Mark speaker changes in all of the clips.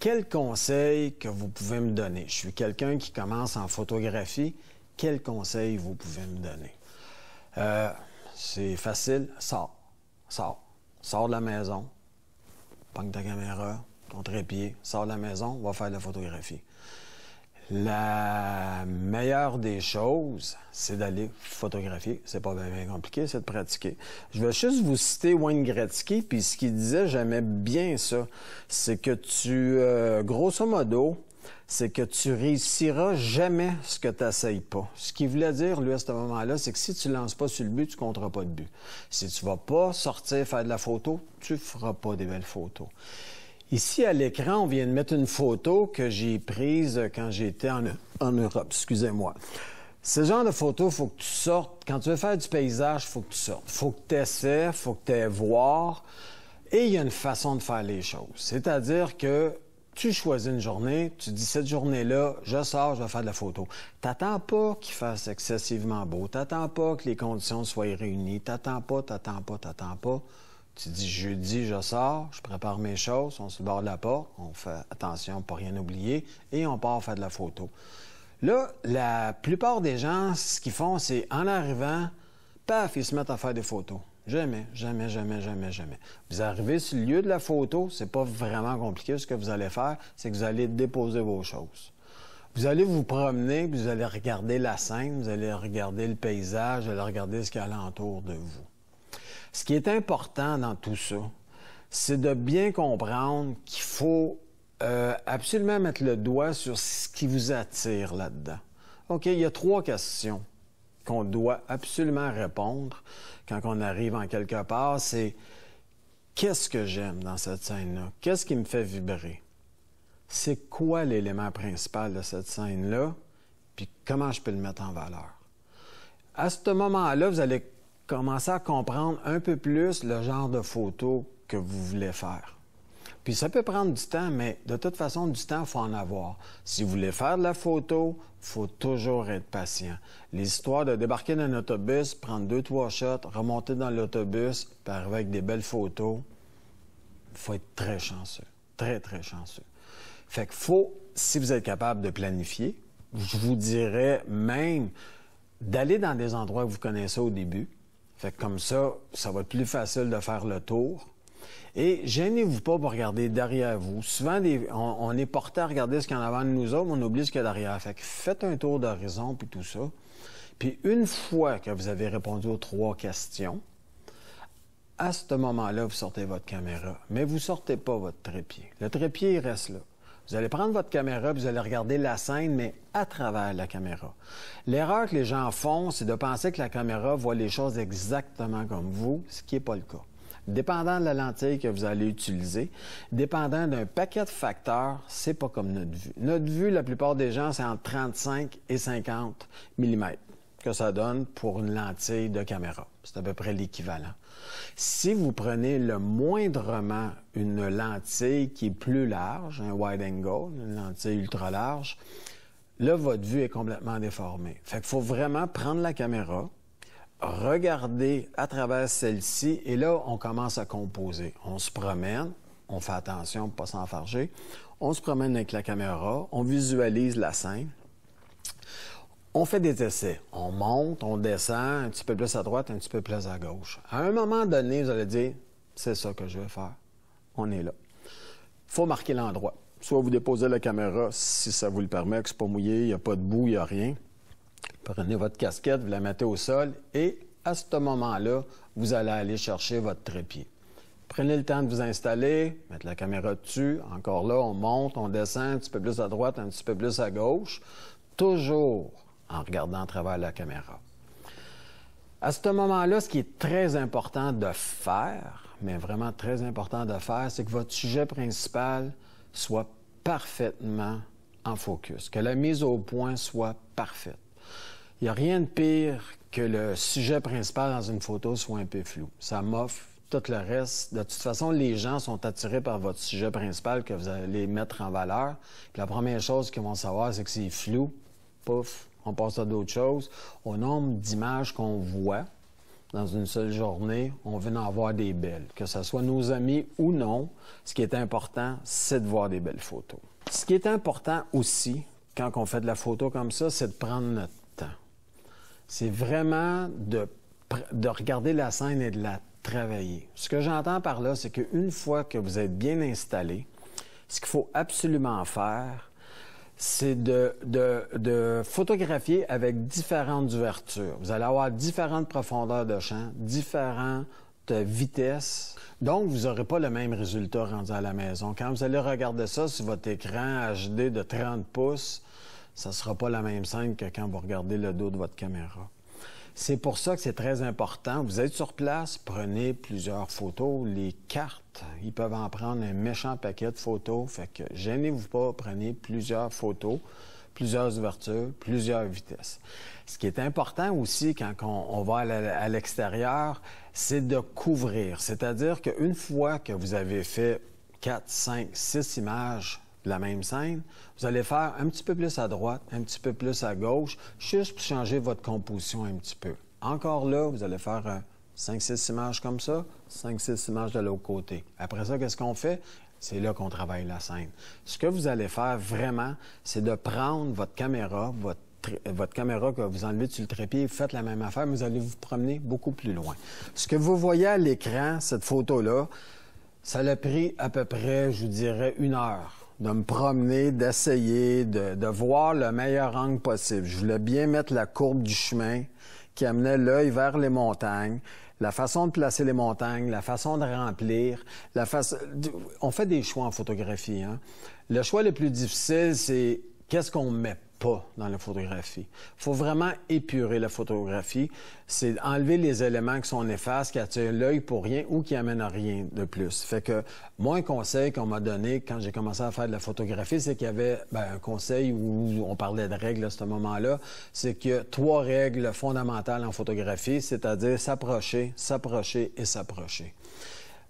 Speaker 1: quel conseil que vous pouvez me donner? Je suis quelqu'un qui commence en photographie. Quel conseil vous pouvez me donner? Euh, c'est facile. Sors. Sors. Sors de la maison. Pogne ta caméra, ton trépied. Sors de la maison, va faire de la photographie. La meilleure des choses, c'est d'aller photographier. C'est pas bien compliqué, c'est de pratiquer. Je vais juste vous citer Wayne Gretzky, puis ce qu'il disait, j'aimais bien ça. C'est que tu, euh, grosso modo, c'est que tu réussiras jamais ce que tu n'essayes pas. Ce qu'il voulait dire, lui, à ce moment-là, c'est que si tu ne lances pas sur le but, tu ne compteras pas de but. Si tu ne vas pas sortir faire de la photo, tu ne feras pas des belles photos. Ici, à l'écran, on vient de mettre une photo que j'ai prise euh, quand j'étais en, Europe, excusez-moi. Ce genre de photo, il faut que tu sortes. Quand tu veux faire du paysage, il faut que tu sortes. faut que tu essaies, faut que tu aies voir. Et il y a une façon de faire les choses. C'est-à-dire que tu choisis une journée, tu dis cette journée-là, je sors, je vais faire de la photo. T'attends pas qu'il fasse excessivement beau, t'attends pas que les conditions soient réunies, t'attends pas, t'attends pas, t'attends pas. Tu dis jeudi, je sors, je prépare mes choses, on se barre de la porte, on fait attention pas rien oublier et on part faire de la photo. Là, la plupart des gens, ce qu'ils font, c'est en arrivant, paf, ils se mettent à faire des photos. Jamais, jamais, jamais, jamais, jamais. Vous arrivez sur le lieu de la photo, c'est pas vraiment compliqué. Ce que vous allez faire, c'est que vous allez déposer vos choses. Vous allez vous promener, vous allez regarder la scène, vous allez regarder le paysage, vous allez regarder ce qu'il y a alentour de vous. Ce qui est important dans tout ça, c'est de bien comprendre qu'il faut euh, absolument mettre le doigt sur ce qui vous attire là-dedans. OK, il y a trois questions qu'on doit absolument répondre quand on arrive en quelque part. C'est qu'est-ce que j'aime dans cette scène-là? Qu'est-ce qui me fait vibrer? C'est quoi l'élément principal de cette scène-là? Puis comment je peux le mettre en valeur? À ce moment-là, vous allez commencer à comprendre un peu plus le genre de photo que vous voulez faire. Puis ça peut prendre du temps, mais de toute façon, du temps, il faut en avoir. Si vous voulez faire de la photo, il faut toujours être patient. L'histoire de débarquer d'un autobus, prendre deux, trois shots, remonter dans l'autobus, puis arriver avec des belles photos, faut être très chanceux. Très, très chanceux. Fait que faut, si vous êtes capable de planifier, je vous dirais même d'aller dans des endroits que vous connaissez au début, fait que comme ça, ça va être plus facile de faire le tour. Et gênez-vous pas pour regarder derrière vous. Souvent, on, est porté à regarder ce qu'il y a en avant de nous autres, on oublie ce qu'il y a derrière. Fait que faites un tour d'horizon, puis tout ça. Puis une fois que vous avez répondu aux trois questions, à ce moment-là, vous sortez votre caméra. Mais vous sortez pas votre trépied. Le trépied, il reste là. Vous allez prendre votre caméra, vous allez regarder la scène, mais à travers la caméra. L'erreur que les gens font, c'est de penser que la caméra voit les choses exactement comme vous, ce qui n'est pas le cas. Dépendant de la lentille que vous allez utiliser, dépendant d'un paquet de facteurs, c'est pas comme notre vue. Notre vue, la plupart des gens, c'est entre 35 et 50 mm que ça donne pour une lentille de caméra. C'est à peu près l'équivalent. Si vous prenez le moindrement une lentille qui est plus large, un wide angle, une lentille ultra large, là, votre vue est complètement déformée. Fait qu'il faut vraiment prendre la caméra, regarder à travers celle-ci, et là, on commence à composer. On se promène, on fait attention pour pas s'enfarger, on se promène avec la caméra, on visualise la scène, on fait des essais. On monte, on descend, un petit peu plus à droite, un petit peu plus à gauche. À un moment donné, vous allez dire, c'est ça que je vais faire. On est là. faut marquer l'endroit. Soit vous déposez la caméra, si ça vous le permet, que n'est pas mouillé, il n'y a pas de boue, il n'y a rien. Prenez votre casquette, vous la mettez au sol et à ce moment-là, vous allez aller chercher votre trépied. Prenez le temps de vous installer, mettre la caméra dessus. Encore là, on monte, on descend un petit peu plus à droite, un petit peu plus à gauche. Toujours en regardant à travers la caméra. À ce moment-là, ce qui est très important de faire, mais vraiment très important de faire, c'est que votre sujet principal soit parfaitement en focus, que la mise au point soit parfaite. Il n'y a rien de pire que le sujet principal dans une photo soit un peu flou. Ça m'offre tout le reste. De toute façon, les gens sont attirés par votre sujet principal que vous allez mettre en valeur. la première chose qu'ils vont savoir, c'est que c'est flou. Pouf, on passe à d'autres choses. Au nombre d'images qu'on voit dans une seule journée, on vient en voir des belles. Que ce soit nos amis ou non, ce qui est important, c'est de voir des belles photos. Ce qui est important aussi, quand on fait de la photo comme ça, c'est de prendre notre temps. C'est vraiment de, de regarder la scène et de la travailler. Ce que j'entends par là, c'est qu'une fois que vous êtes bien installé, ce qu'il faut absolument faire, c'est de, de, de, photographier avec différentes ouvertures. Vous allez avoir différentes profondeurs de champ, différentes vitesses. Donc, vous n'aurez pas le même résultat rendu à la maison. Quand vous allez regarder ça sur votre écran HD de 30 pouces, ça ne sera pas la même scène que quand vous regardez le dos de votre caméra. C'est pour ça que c'est très important. Vous êtes sur place, prenez plusieurs photos, les cartes, ils peuvent en prendre un méchant paquet de photos. Fait que gênez-vous pas, prenez plusieurs photos, plusieurs ouvertures, plusieurs vitesses. Ce qui est important aussi quand on, va à l'extérieur, c'est de couvrir. C'est-à-dire qu'une fois que vous avez fait 4, 5, 6 images, la même scène, vous allez faire un petit peu plus à droite, un petit peu plus à gauche, juste pour changer votre composition un petit peu. Encore là, vous allez faire euh, cinq, 5-6 images comme ça, 5-6 images de l'autre côté. Après ça, qu'est-ce qu'on fait? C'est là qu'on travaille la scène. Ce que vous allez faire vraiment, c'est de prendre votre caméra, votre caméra que vous enlevez sur le trépied, vous faites la même affaire, mais vous allez vous promener beaucoup plus loin. Ce que vous voyez à l'écran, cette photo-là, ça l'a pris à peu près, je vous dirais, une heure de me promener, d'essayer, de, de, voir le meilleur angle possible. Je voulais bien mettre la courbe du chemin qui amenait l'œil vers les montagnes, la façon de placer les montagnes, la façon de remplir, la façon... On fait des choix en photographie. Hein? Le choix le plus difficile, c'est qu'est-ce qu'on met pas dans la photographie. Il faut vraiment épurer la photographie. C'est enlever les éléments qui sont néfastes, qui attirent l'œil pour rien ou qui amènent à rien de plus. Fait que moi, un conseil qu'on m'a donné quand j'ai commencé à faire de la photographie, c'est qu'il y avait ben, un conseil où on parlait de règles à ce moment-là. C'est qu'il y a trois règles fondamentales en photographie, c'est-à-dire s'approcher, s'approcher et s'approcher.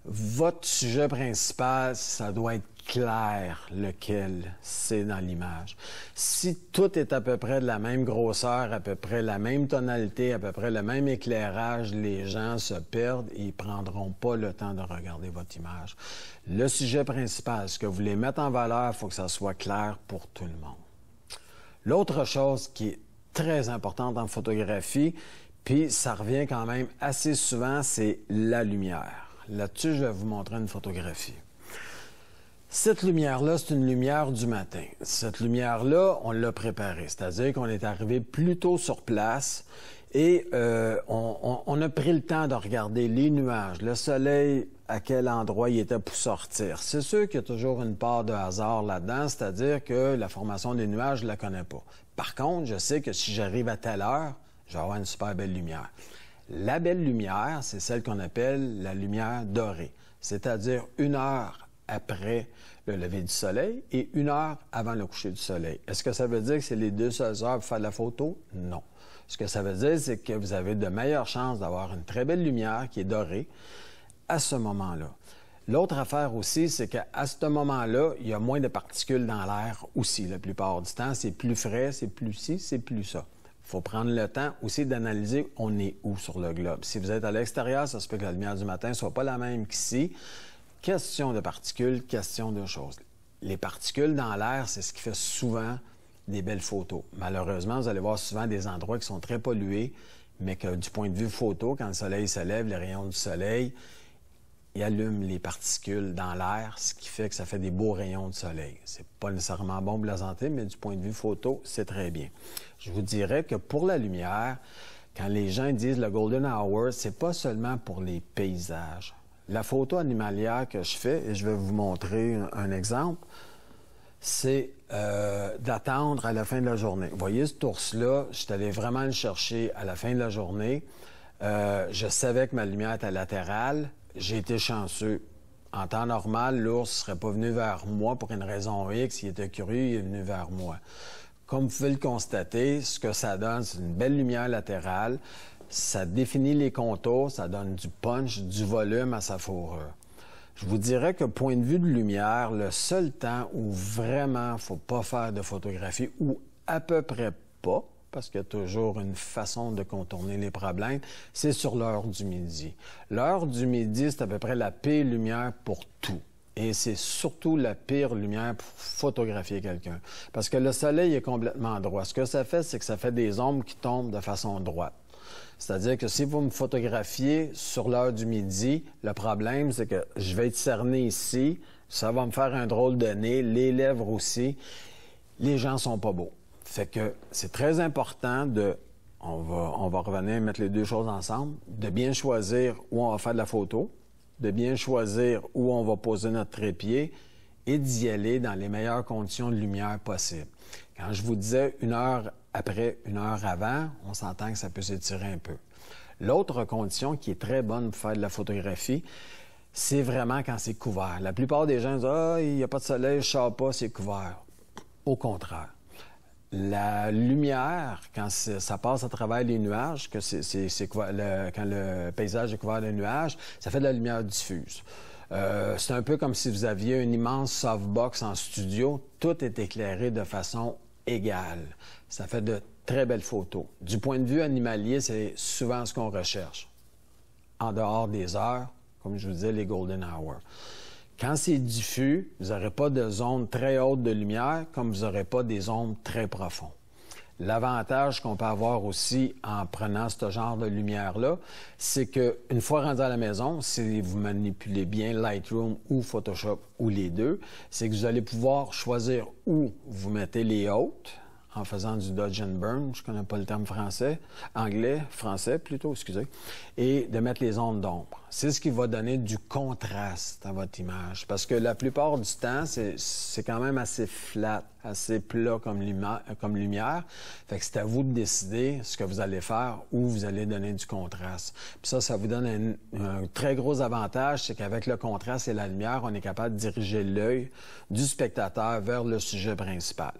Speaker 1: Votre sujet principal, ça doit être clair lequel c'est dans l'image. Si tout est à peu près de la même grosseur, à peu près la même tonalité, à peu près le même éclairage, les gens se perdent et ils prendront pas le temps de regarder votre image. Le sujet principal, ce que vous voulez mettre en valeur, il faut que ça soit clair pour tout le monde. L'autre chose qui est très importante en photographie, puis ça revient quand même assez souvent, c'est la lumière. Là-dessus, je vais vous montrer une photographie. Cette lumière-là, c'est une lumière du matin. Cette lumière-là, on l'a préparée, c'est-à-dire qu'on est arrivé plus tôt sur place et euh, on, a pris le temps de regarder les nuages, le soleil, à quel endroit il était pour sortir. C'est sûr qu'il y a toujours une part de hasard là-dedans, c'est-à-dire que la formation des nuages, je la connais pas. Par contre, je sais que si j'arrive à telle heure, je vais une super belle lumière. La belle lumière, c'est celle qu'on appelle la lumière dorée, c'est-à-dire une heure après le lever du soleil et une heure avant le coucher du soleil. Est-ce que ça veut dire que c'est les deux seules heures pour faire la photo? Non. Ce que ça veut dire, c'est que vous avez de meilleures chances d'avoir une très belle lumière qui est dorée à ce moment-là. L'autre affaire aussi, c'est qu'à ce moment-là, il y a moins de particules dans l'air aussi. La plupart du temps, c'est plus frais, c'est plus ci, c'est plus ça. Il faut prendre le temps aussi d'analyser on est où sur le globe. Si vous êtes à l'extérieur, ça se peut que la lumière du matin ne soit pas la même qu'ici. Question de particules, question de choses. Les particules dans l'air, c'est ce qui fait souvent des belles photos. Malheureusement, vous allez voir souvent des endroits qui sont très pollués, mais que du point de vue photo, quand le soleil se lève, les rayons du soleil, il allume les particules dans l'air, ce qui fait que ça fait des beaux rayons de soleil. C'est pas nécessairement bon pour la santé, mais du point de vue photo, c'est très bien. Je vous dirais que pour la lumière, quand les gens disent le golden hour, c'est pas seulement pour les paysages. La photo animalière que je fais, et je vais vous montrer un, exemple, c'est euh, d'attendre à la fin de la journée. Vous voyez ce ours-là, je suis vraiment le chercher à la fin de la journée. Euh, je savais que ma lumière était latérale j'ai été chanceux. En temps normal, l'ours serait pas venu vers moi pour une raison X. Il était curieux, il est venu vers moi. Comme vous pouvez le constater, ce que ça donne, c'est une belle lumière latérale. Ça définit les contours, ça donne du punch, du volume à sa fourrure. Je vous dirais que point de vue de lumière, le seul temps où vraiment faut pas faire de photographie ou à peu près pas, parce qu'il y a toujours une façon de contourner les problèmes, c'est sur l'heure du midi. L'heure du midi, c'est à peu près la pire lumière pour tout. Et c'est surtout la pire lumière pour photographier quelqu'un. Parce que le soleil est complètement droit. Ce que ça fait, c'est que ça fait des ombres qui tombent de façon droite. C'est-à-dire que si vous me photographiez sur l'heure du midi, le problème, c'est que je vais être cerné ici, ça va me faire un drôle de nez, les lèvres aussi. Les gens sont pas beaux. Fait que c'est très important de on va, on va revenir mettre les deux choses ensemble, de bien choisir où on va faire de la photo, de bien choisir où on va poser notre trépied et d'y aller dans les meilleures conditions de lumière possible. Quand je vous disais une heure après, une heure avant, on s'entend que ça peut s'étirer un peu. L'autre condition qui est très bonne pour faire de la photographie, c'est vraiment quand c'est couvert. La plupart des gens disent Ah, il n'y a pas de soleil, je ne sors pas, c'est couvert. Au contraire la lumière, quand ça passe à travers les nuages, quand le paysage est couvert de nuages, ça fait de la lumière diffuse. Euh, c'est un peu comme si vous aviez une immense softbox en studio, tout est éclairé de façon égale. Ça fait de très belles photos. Du point de vue animalier, c'est souvent ce qu'on recherche, en dehors des heures, comme je vous disais, les golden hours. Quand c'est diffus, vous n'aurez pas de zones très hautes de lumière comme vous n'aurez pas des ombres très profondes. L'avantage qu'on peut avoir aussi en prenant ce genre de lumière-là, c'est qu'une fois rendu à la maison, si vous manipulez bien Lightroom ou Photoshop ou les deux, c'est que vous allez pouvoir choisir où vous mettez les hautes, en faisant du dodge and burn, je connais pas le terme français, anglais, français plutôt, excusez, et de mettre les ondes d'ombre. C'est ce qui va donner du contraste à votre image, parce que la plupart du temps, c'est quand même assez flat, assez plat comme, lumière. Fait que c'est à vous de décider ce que vous allez faire, ou vous allez donner du contraste. Puis ça, ça vous donne un, un très gros avantage, c'est qu'avec le contraste et la lumière, on est capable de diriger l'œil du spectateur vers le sujet principal.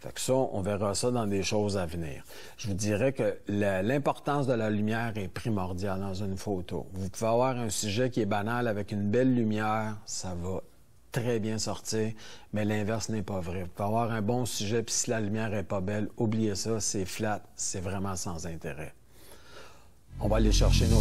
Speaker 1: Fait que ça, on verra ça dans des choses à venir. Je vous dirais que l'importance de la lumière est primordiale dans une photo. Vous pouvez avoir un sujet qui est banal avec une belle lumière, ça va très bien sortir, mais l'inverse n'est pas vrai. Vous pouvez avoir un bon sujet, puis si la lumière est pas belle, oubliez ça, c'est flat, c'est vraiment sans intérêt. On va aller chercher nos